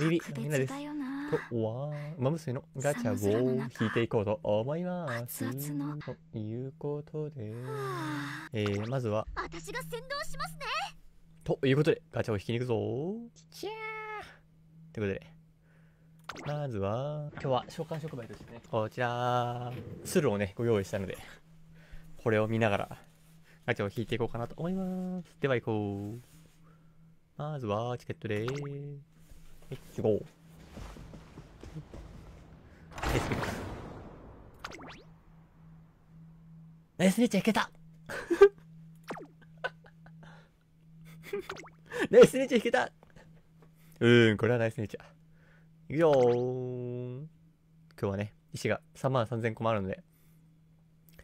リリみんなですとは馬娘のガチャを引いていこうと思いますということで、えー、まずは私が先導しますねということでガチャを引きに行くぞーということでまずは、今日は召喚触媒としてね、こちら、鶴をね、ご用意したので、これを見ながら、ガチャを引いていこうかなと思います。では行こう。まずは、チケットでーす。はい、t s go. Let's ナイスレちゃんいけたナイ スレちゃんいけたうーん、これはナイスネチャー。いくよー。今日はね、石が3万3000個もあるので、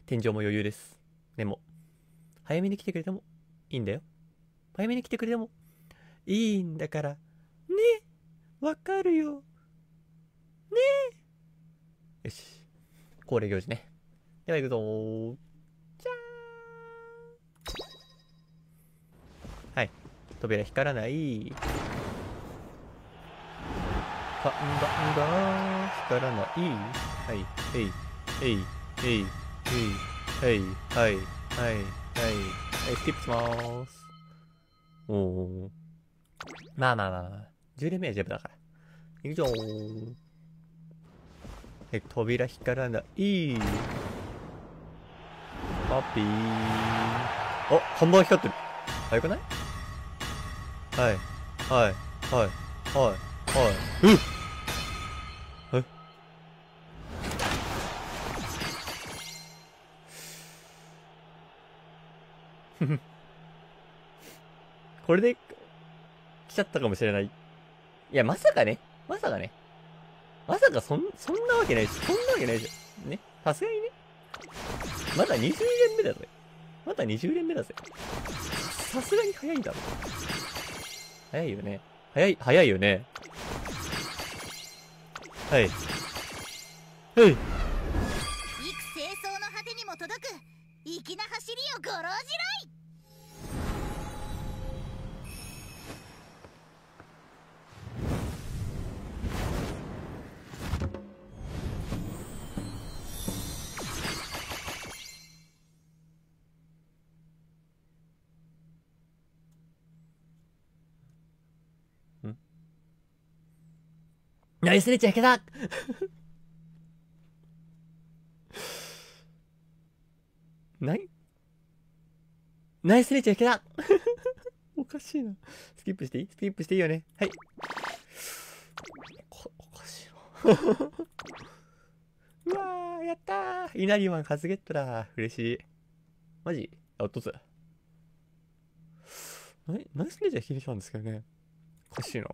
天井も余裕です。でも、早めに来てくれてもいいんだよ。早めに来てくれてもいいんだから。わかるよ。ねえ。よし。恒例行事ね。では行くぞー。じゃーん。はい。扉光らない。パンダンが光らない。はい。えい。えい。えい。えい。はい。はい。はい。はい。はい。スキップしまーす。おー。まあまあまあまあ。10連目はジ部だから。行くぞー。え、扉光らない。ッピー。お、看板光ってる。早くないはい。はい。はい。はい。はい。うっえふふ。これで、来ちゃったかもしれない。いや、まさかね。まさかね。まさかそん、そんなわけないし、そんなわけないじゃん。ね。さすがにね。まだ20連目だぜ。まだ20連目だぜ。さすがに早いんだろ。早いよね。早い、早いよね。はい。はい。幾清掃の果てにも届く、粋な走りをご老次郎いナれちゃいけなないナイスレちゃいけなおかしいな。スキップしていいスキップしていいよね。はい。おかしいな。うわー、やったー稲荷マン初ゲットだー。嬉しい。マジあ、落とす。ナイスレジャー引いてきたんですけどね。おかしいな。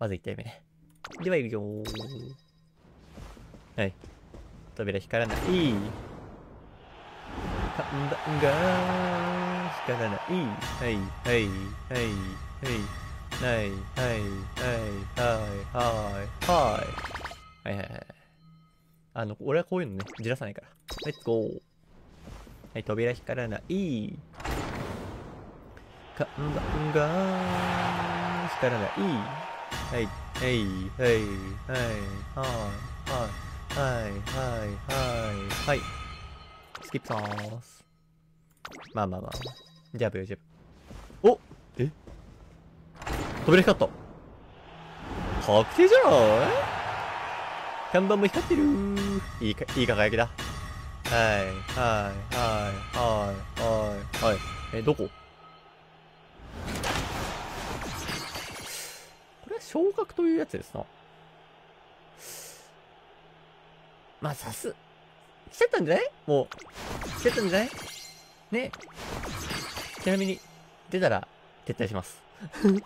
まず1体目ね。では、いくよはい。扉光らない。いい。パンが光らない。はい、はい、はい、はい。はい、はい、はい、はい、はい。はい、はい、はい。あの、俺はこういうのね、じらさないから。レッツゴー。はい、扉光らない。看板が光らない。はいはいはいはいはいはいはいはいははい、い、スキップさーすまあまあまあジャブよジャブおえ扉光った確定じゃない看板も光ってるいいかいい輝きだはいはいはいはいはいはいえどこ昇格というやつですな。まあ、さす、来ちゃったんじゃないもう、来ちゃったんじゃないね。ちなみに、出たら、撤退します。はい。笑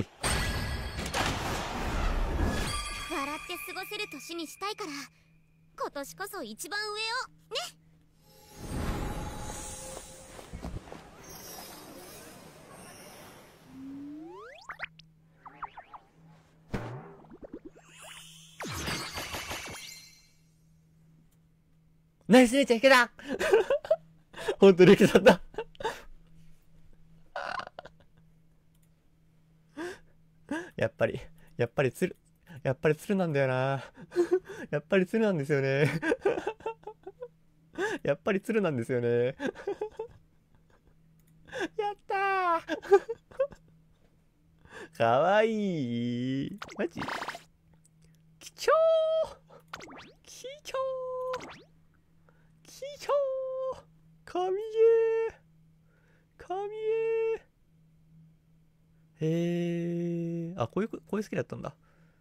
って過ごせる年にしたいから、今年こそ一番上ナイス姉ちゃん池田本当に池田だやっぱり、やっぱり鶴、やっぱり鶴なんだよな。やっぱり鶴なんですよね。やっぱり鶴なんですよね。やったーかわいい。マジ好きだったんだ。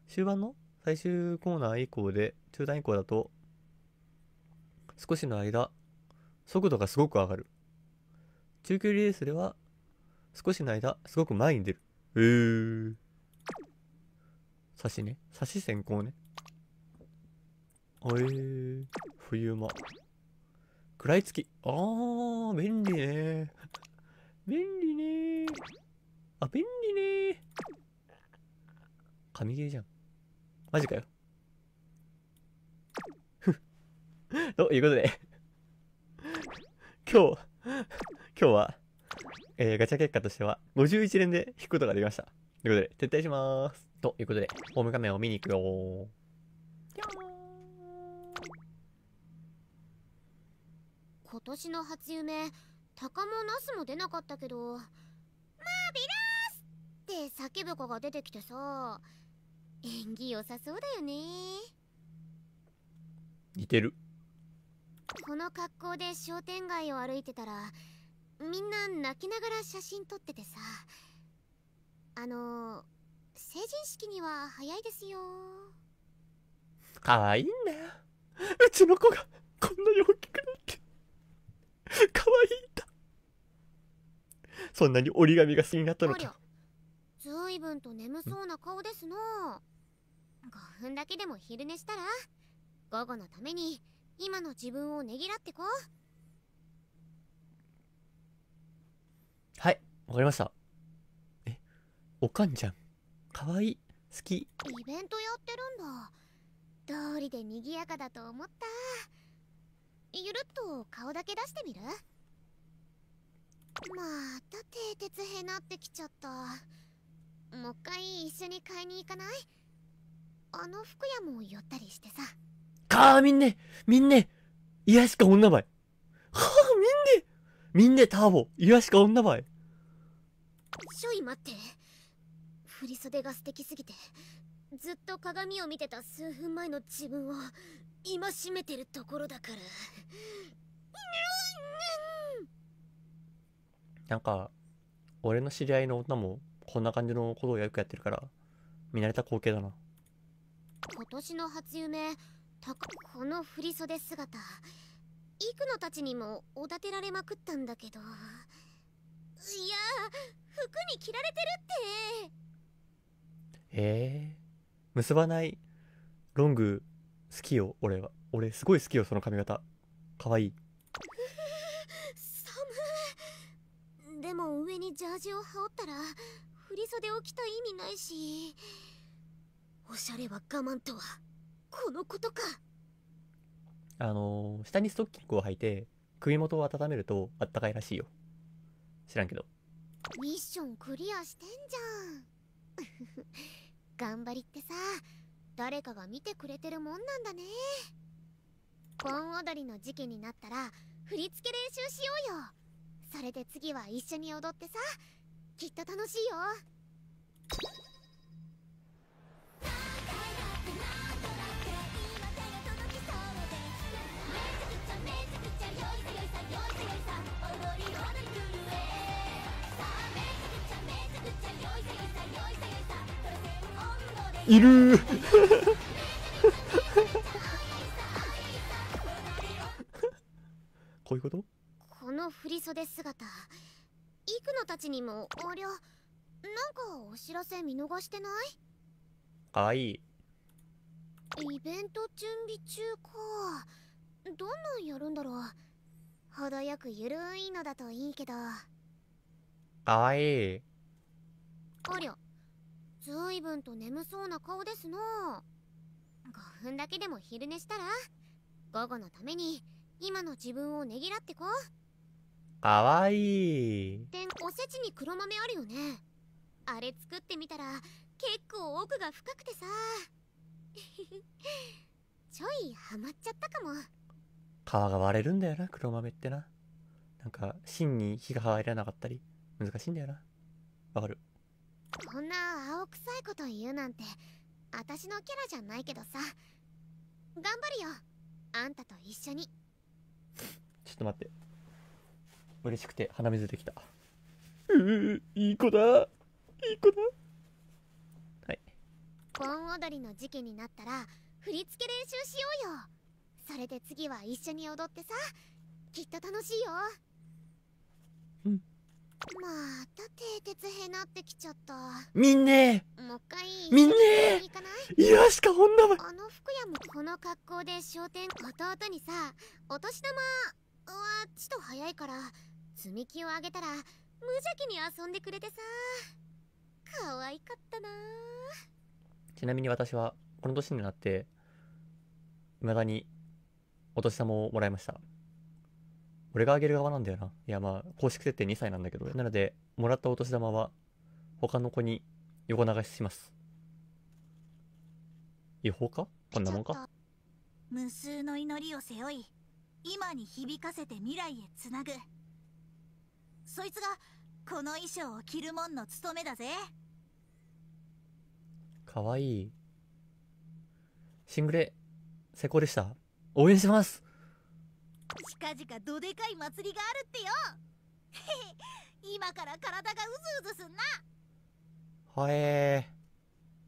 終盤の最終コーナー以降で、中段以降だと、少しの間、速度がすごく上がる。中距離レースでは、少しの間、すごく前に出る。えー。差しね。差し先行ね。えー、冬間。食らいつき。あー、便利ね。便利ね。あ、便利ね。神ゲーじゃん。マジかよ。ということで今日、今日は、えー、ガチャ結果としては、51連で引くことができました。ということで、撤退しまーす。ということで、ホーム画面を見に行くよー。今年の初夢、鷹もナスも出なかったけど、マービラースって叫ぶ子が出てきてさ、演技良さそうだよね似てるこの格好で商店街を歩いてたらみんな泣きながら写真撮っててさあの成人式には早いですよ可愛いんだようちの子がこんなに大きくなって可愛いんだそんなに折り紙が好きになったのかずいぶんと眠そうな顔ですのう5分だけでも昼寝したら午後のために今の自分をねぎらってこうはいわかりましたえおかんじゃんかわいい好きイベントやってるんだ通りで賑やかだと思ったゆるっと顔だけ出してみるまた蹄鉄へなってきちゃったもう一回一緒に買いに行かないあの服屋も寄ったりしてさ。かあ、みんね、みんね、いやしか女ばい。はあ、みんね、みんねターボ、いやしか女ばい。ちょい待って。振り袖が素敵すぎて、ずっと鏡を見てた数分前の自分を、今しめてるところだから。なんか、俺の知り合いの女も、こんな感じのことをよくやってるから、見慣れた光景だな。今年の初夢たこの振袖姿幾野たちにもおだてられまくったんだけどいや服に着られてるってええー、結ばないロング好きよ俺は俺すごい好きよその髪型かわいい寒いでも上にジャージを羽織ったら振袖を着た意味ないしおしゃれは我慢とはこのことかあのー、下にストッキングを履いて首元を温めるとあったかいらしいよ知らんけどミッションクリアしてんじゃん 頑張りってさ誰かが見てくれてるもんなんだね盆踊りの時期になったら振り付け練習しようよそれで次は一緒に踊ってさきっと楽しいよいるこういうことこの振袖姿幾野たちにも横領なんかお知らせ見逃してないかわいいイベント準備中かどんなんやるんだろう程よくゆるいのだといいけどかわいいありゃずいぶんと眠そうな顔ですの5分だけでも昼寝したら午後のために今の自分をねぎらってこうかわいいでおせちに黒豆あるよねあれ作ってみたら結構奥が深くてさ ちょいハマっちゃったかも皮が割れるんだよな黒豆ってななんか芯に火が入らなかったり難しいんだよなわかるこんな青臭いこと言うなんて私のキャラじゃないけどさ頑張るよあんたと一緒にちょっと待って嬉しくて鼻水できたういい子だいい子だはい盆踊りの時期になったら振り付け練習しようよそれで次は一緒に踊ってさきっと楽しいよまた蹄鉄へなってきちゃったみんねもう一回みんねいやしかほんなもあの服屋もこの格好で商店弟にさお年玉はちっと早いから積み木をあげたら無邪気に遊んでくれてさ可愛かったなちなみに私はこの年になって未だにお年玉をもらいました俺があげる側なんだよな。いやまあ、公式設定2歳なんだけど、なので、もらったお年玉は、他の子に横流しします。違法かこんなもんか無数の祈りを背負い、今に響かせて未来へつなぐ。そいつが、この衣装を着るもんの務めだぜ。かわいい。シングレ、成功でした。応援します近々どでかい祭りがあるってよ 今から体がうずうずすんなはえ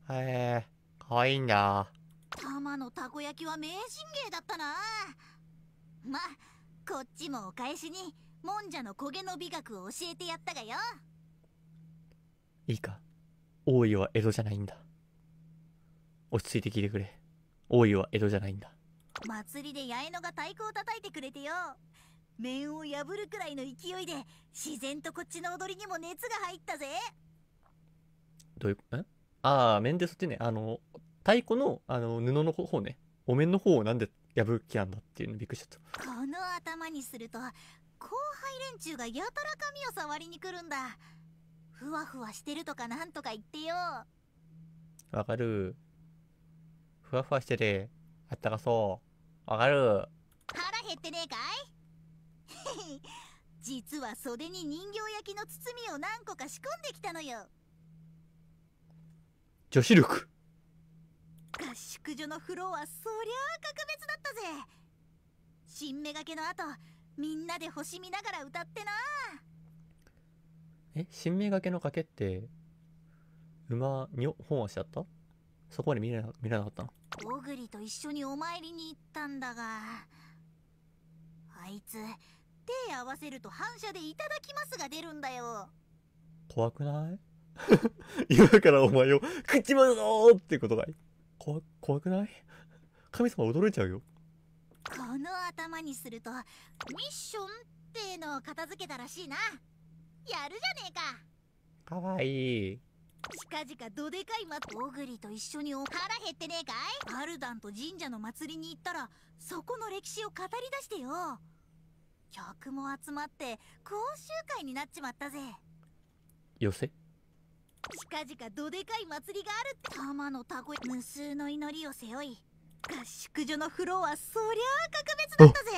ー、はえー、かわいいんだ玉のたこ焼きは名人芸だったなまこっちもお返しにもんじゃの焦げの美学を教えてやったがよいいか大井は江戸じゃないんだ落ち着いて聞いてくれ大井は江戸じゃないんだ祭りで八重野が太鼓を叩いてくれてよ面を破るくらいの勢いで自然とこっちの踊りにも熱が入ったぜどういうえああ面でそってねあの太鼓のあの布の方ねお面の方をなんで破きあんだっていうのびっくりしちゃったこの頭にすると後輩連中がやたら髪を触りに来るんだふわふわしてるとかなんとか言ってよわかるふわふわしててあったかそう。わかる。腹減ってねえかい実は袖に人形焼きの包みを何個か仕込んできたのよ。女子力。合宿所のフロアそりゃ格別だったぜ新目がけの後みんなで星見ながら歌ってなえ新目がけの賭けって馬に本しちゃったそこまで見れな見れなかったの小栗と一緒にお参りに行ったんだがあいつ手合わせると反射でいただきますが出るんだよ怖くない 今からお前を食っちまうぞってことがい怖怖くない神様驚いちゃうよこの頭にするとミッションってのを片付けたらしいなやるじゃねえかかわいい近々どでかいまオグリと一緒にお腹減ってねえかいアルダンと神社の祭りに行ったらそこの歴史を語り出してよ客も集まって講習会になっちまったぜ寄せ近々どでかい祭りがあるって玉のたこい無数の祈りを背負い合宿所のフロアそりゃあ格別だったぜ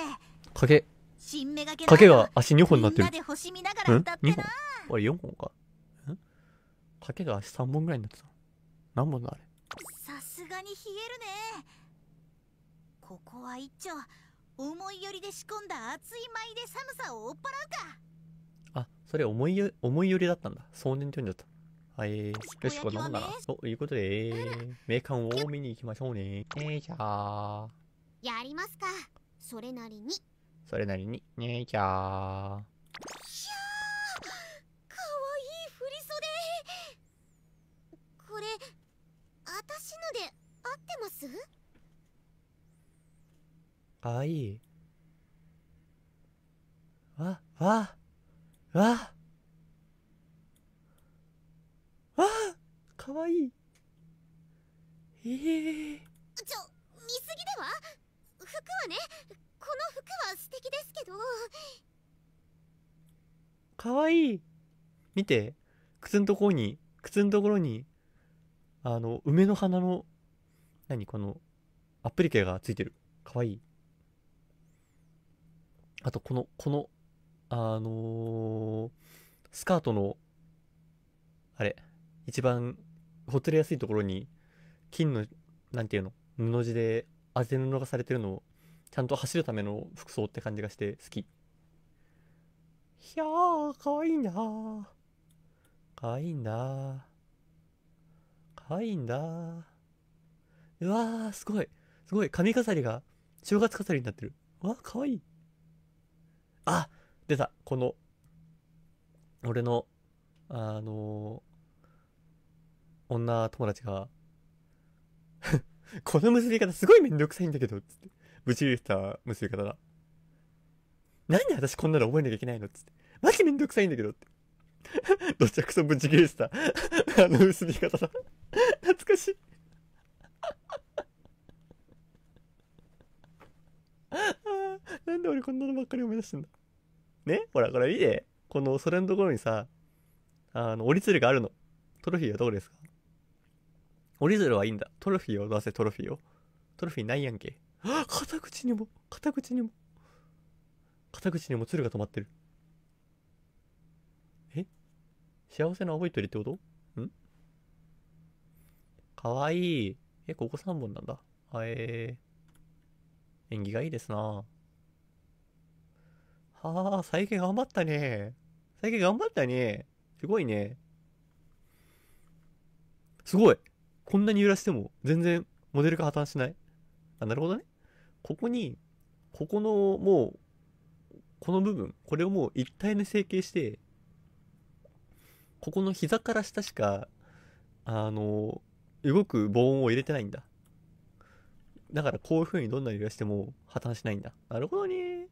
影新がけ影が足2本になってるみんなで星見ながら歌ってなあれ4本か丈が足3本ぐらいになってた何本だあれさすがに冷えるねここは一丁思いよりで仕込んだ熱い舞で寒さを追っ払うかあそれ思いよ思いよりだったんだそうねんとんじゃったはい、よし、こんなんだな。ということで、名鑑を見に行きましょうね。ねいちゃー。やりますか。それなりに。それなりに。ねえちゃー。みで合ってますかわいいわわわわかわいいええー、ちょ見すぎでは服はねこの服は素敵ですけどかわいい見て靴のところに靴のところにあの、梅の花の、何この、アップリケがついてる。かわいい。あと、この、この、あのー、スカートの、あれ、一番、ほつれやすいところに、金の、なんていうの、布地で、あぜ布がされてるのを、ちゃんと走るための服装って感じがして好き。ひゃー、かわいいなー。かわいいなー。可愛いんだ。うわー、すごい。すごい。髪飾りが正月飾りになってる。うわー、可愛い。あ、出た。この、俺の、あのー、女友達が この結び方すごいめんどくさいんだけど、つって。ぶち切れた結び方だ。なんで私こんなの覚えなきゃいけないのつって。マジめんどくさいんだけどって。どちゃくそぶち切れてた あの結び方だ懐かしいなんで俺こんなのばっかり思い出してんだねほらこれ見てこのそれのところにさあの折り鶴があるのトロフィーはどこですか折り鶴はいいんだトロフィーを出せトロフィーをトロフィーないやんけ片口にも片口にも片口にも鶴が止まってるえ幸せな青い鳥ってことかわいい。え、ここ3本なんだ。はえー。演技がいいですなはあ、最近頑張ったね。最近頑張ったね。すごいね。すごいこんなに揺らしても全然モデルが破綻しない。あ、なるほどね。ここに、ここのもうこの部分、これをもう一体に成形して、ここの膝から下しか、あの、動く防音を入れてないんだ。だからこういう風にどんなに揺らしても破綻しないんだ。なるほどね。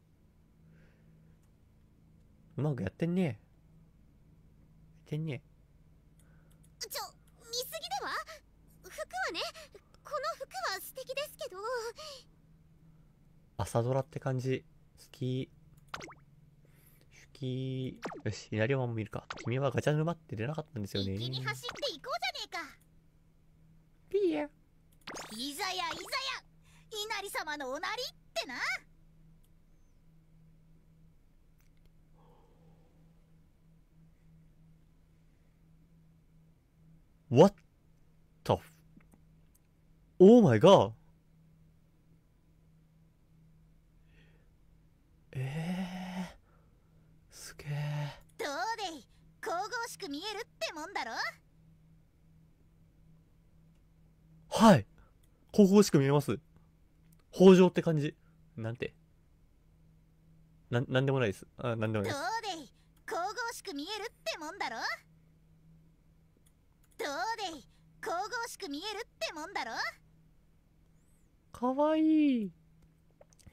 うまくやってんね。やってんね。ちょ、見すぎでは服はね、この服は素敵ですけど。朝ドラって感じ。好き。好き。よし、稲荷マンも見るか。君はガチャ沼って出なかったんですよね。に走っていこいやいざやいざや稲荷様のおなりってなわっと。Oh my god えー、すげえどうでい神々しく見えるってもんだろはい。神々しく見えます。北条って感じ。なんて。な、なんでもないです。あ、なんでもないです。どうでい神々しく見えるってもんだろどうでい神々しく見えるってもんだろかわいい。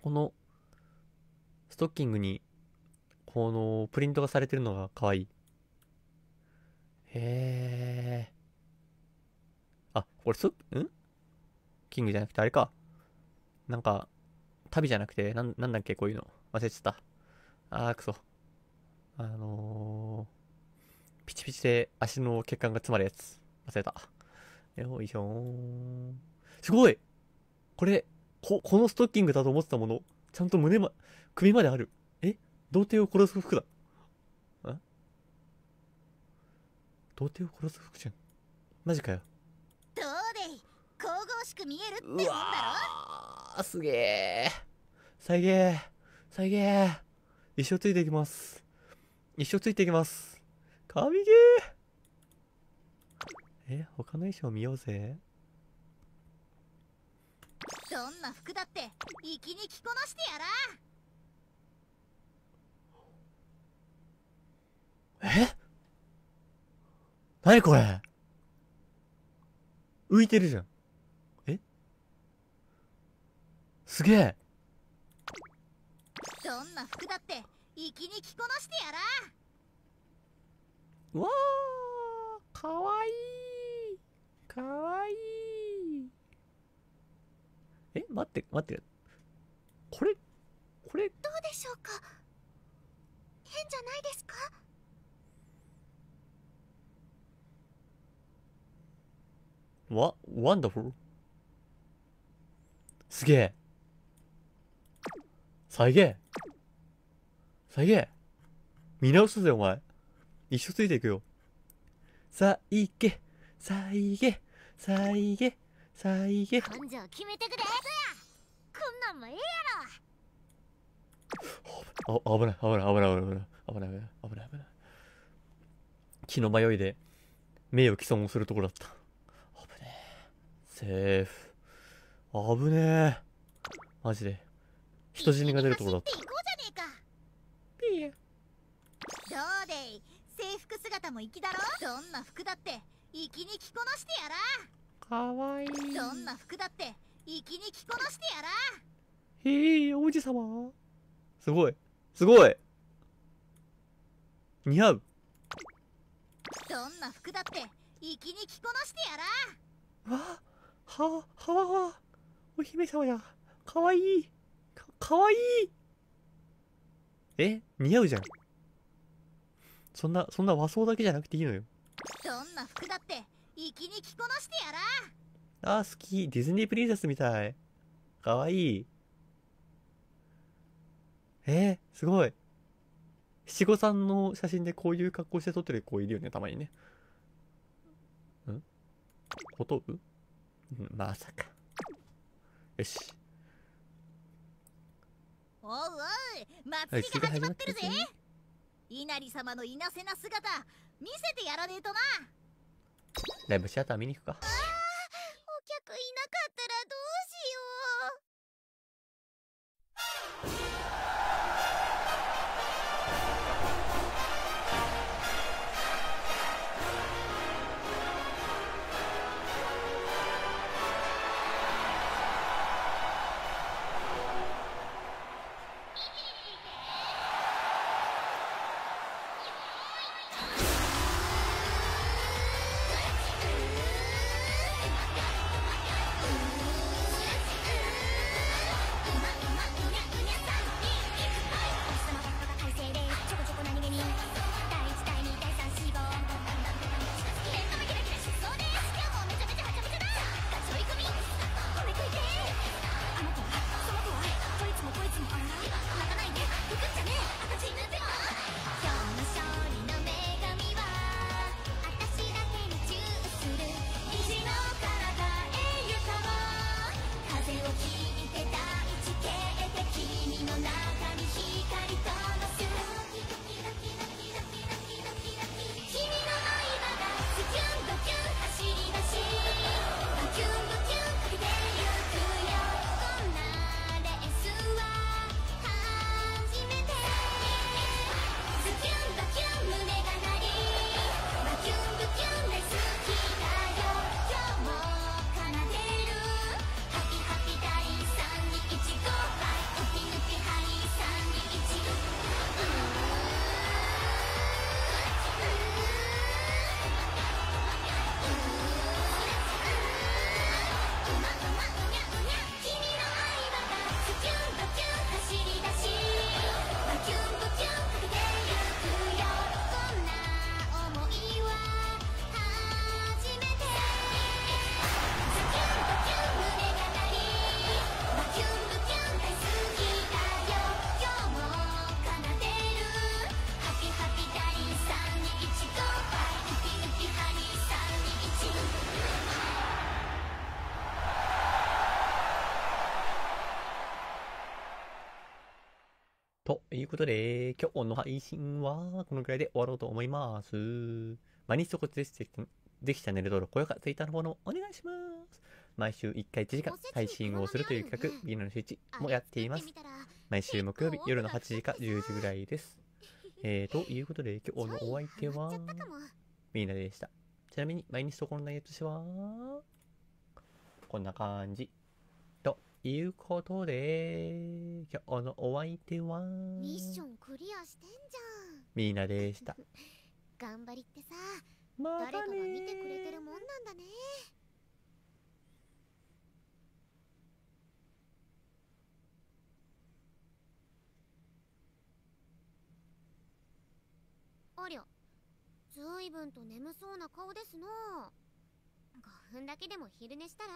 この、ストッキングに、この、プリントがされてるのがかわいい。へえ。あ、こす、そ、んキングじゃなくてあれか。なんか、旅じゃなくて、なん、なんだっけ、こういうの。忘れちゃった。あー、くそ。あのー、ピチピチで足の血管が詰まるやつ。忘れた。よいしょー。すごいこれ、こ、このストッキングだと思ってたもの、ちゃんと胸ま、首まである。え童貞を殺す服だ。ん童貞を殺す服じゃん。マジかよ。どうでい神々しく見えるってもんだろすげえ再現再現一生ついていきます一生ついていきます神ゲーえ他の衣装見ようぜどんな服だってきに着こなしてやらえ何これ浮いてるじゃん。えすげえどんな服だってきに着こなしてやらわーかわいいかわいいえ待って待ってこれこれどうでしょうか変じゃないですかわ、ワンダフルすげえ。あ現げえ。見直すぜ、お前。一生ついていくよ。再現再現再現いげ。根性決めてくれこんなんもええやろあ危ない危ない危ない危ない危ない危ない危ない危ない気の迷いで名誉毀損するところだったセーフ。あぶねえ。マジで。人死にが出るとこだった。ピーどうでい制服姿も粋だろどんな服だって粋に着こなしてやらかわいいどんな服だって粋に着こなしてやらへえ王子様すごいすごい似合うどんな服だって粋に着こなしてやらわっはあ、はあ、お姫様や。かわいい。か、かわいい。え似合うじゃん。そんな、そんな和装だけじゃなくていいのよ。そんな服だって、きに着こなしてやら。あ好き。ディズニープリンセスみたい。かわいい。えー、すごい。七五三の写真でこういう格好して撮ってる子いるよね、たまにね。ん小う まさかよしおうおう祭りが始まってるぜ、稲荷様のいなせな姿見せてやらねえとなライブシアター見に行くかということで、今日の配信はこのくらいで終わろうと思います。毎日そこです。てでチャンネル登録、高評価、ツイッターのフォローお願いします。毎週1回1時間配信をするという企画、ビーナの周知もやっています。毎週木曜日夜の8時か10時ぐらいです。えー、ということで、今日のお相手は、みんなでした。ちなみに、毎日そこの内容としては、こんな感じ。いうことで、今日のお相手は、ミッションクリアしてんじゃん。みんなでした。頑張りってさ、ま、誰かが見てくれてるもんなんだね。ありゃ、ずいぶんと眠そうな顔ですの。5分だけでも昼寝したら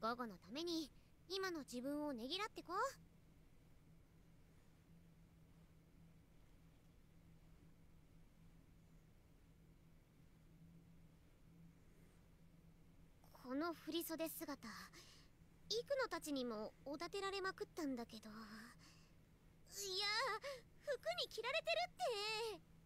午後のために今の自分をねぎらってこう。この振袖姿幾のたちにもおだてられまくったんだけどいや服に着られてるって